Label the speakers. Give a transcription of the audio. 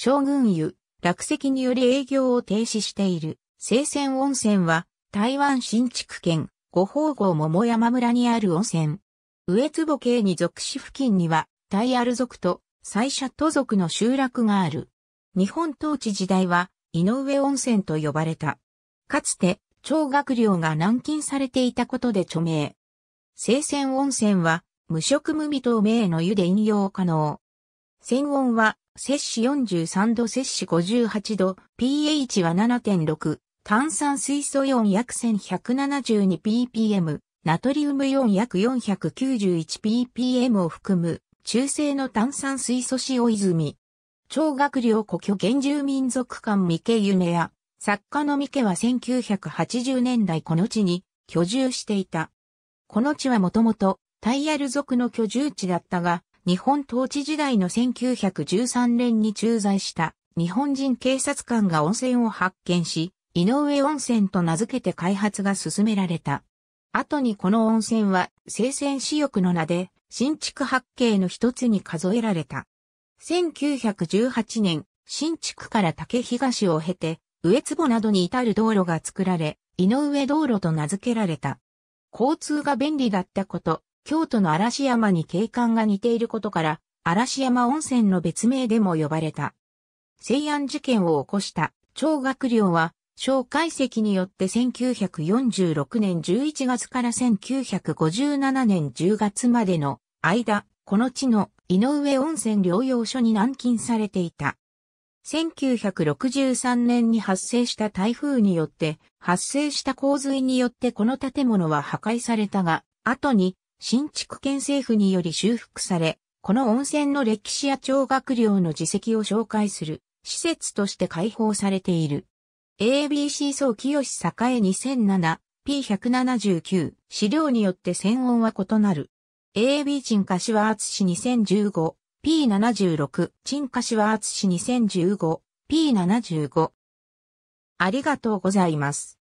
Speaker 1: 将軍湯、落石により営業を停止している、清泉温泉は、台湾新築県、五宝郷桃山村にある温泉。上坪系に属し付近には、タイアル族と、最社都族の集落がある。日本統治時代は、井上温泉と呼ばれた。かつて、超学寮が軟禁されていたことで著名。清泉温泉は、無色無味透明の湯で飲用可能。泉温は、摂氏43度摂氏58度、pH は7.6、炭酸水素4約 1172ppm、ナトリウム4約 491ppm を含む、中性の炭酸水素塩泉。超学寮故郷原住民族館三毛夢屋。や、作家の三毛は1980年代この地に居住していた。この地はもともとタイヤル族の居住地だったが、日本統治時代の1913年に駐在した日本人警察官が温泉を発見し、井上温泉と名付けて開発が進められた。後にこの温泉は生鮮私欲の名で新築八景の一つに数えられた。1918年、新築から竹東を経て、上坪などに至る道路が作られ、井上道路と名付けられた。交通が便利だったこと、京都の嵐山に景観が似ていることから、嵐山温泉の別名でも呼ばれた。西安事件を起こした張学良は、蒋介石によって1946年11月から1957年10月までの間、この地の井上温泉療養所に軟禁されていた。1963年に発生した台風によって、発生した洪水によってこの建物は破壊されたが、後に新築県政府により修復され、この温泉の歴史や聴学寮の自跡を紹介する施設として開放されている。ABC 総清栄 2007P179 資料によって専音は異なる。AB 陳柏厚 2015P76 陳柏厚 2015P75 ありがとうございます。